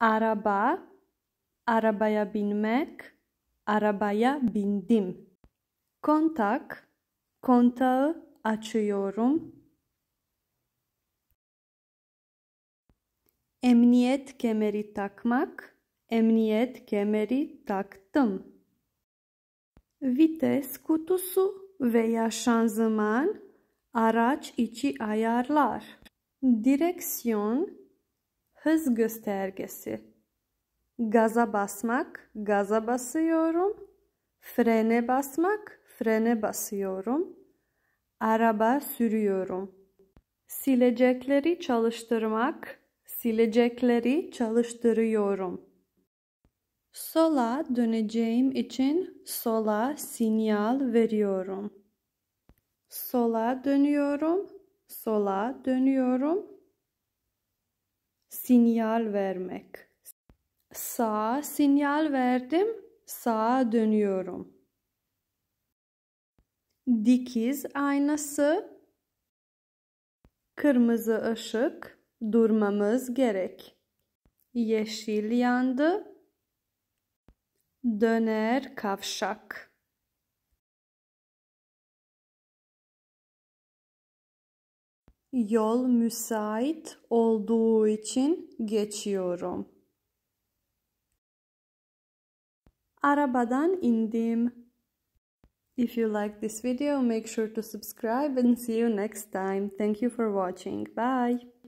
araba, arabaya binmek, arabaya bindim. Kontak, kontağı açıyorum. Emniyet kemeri takmak, emniyet kemeri taktım. Vites kutusu veya şanzıman araç içi ayarlar. Direksiyon hız göstergesi. Gaza basmak, gaza basıyorum. Frene basmak, frene basıyorum. Araba sürüyorum. Silecekleri çalıştırmak, silecekleri çalıştırıyorum. Sola döneceğim için sola sinyal veriyorum. Sola dönüyorum, sola dönüyorum sinyal vermek. Sağa sinyal verdim, sağa dönüyorum. Dikiz aynası. Kırmızı ışık, durmamız gerek. Yeşil yandı. Döner kavşak. Yol müsait olduğu için geçiyorum. Arabadan indim. If you like this video, make sure to subscribe and see you next time. Thank you for watching. Bye!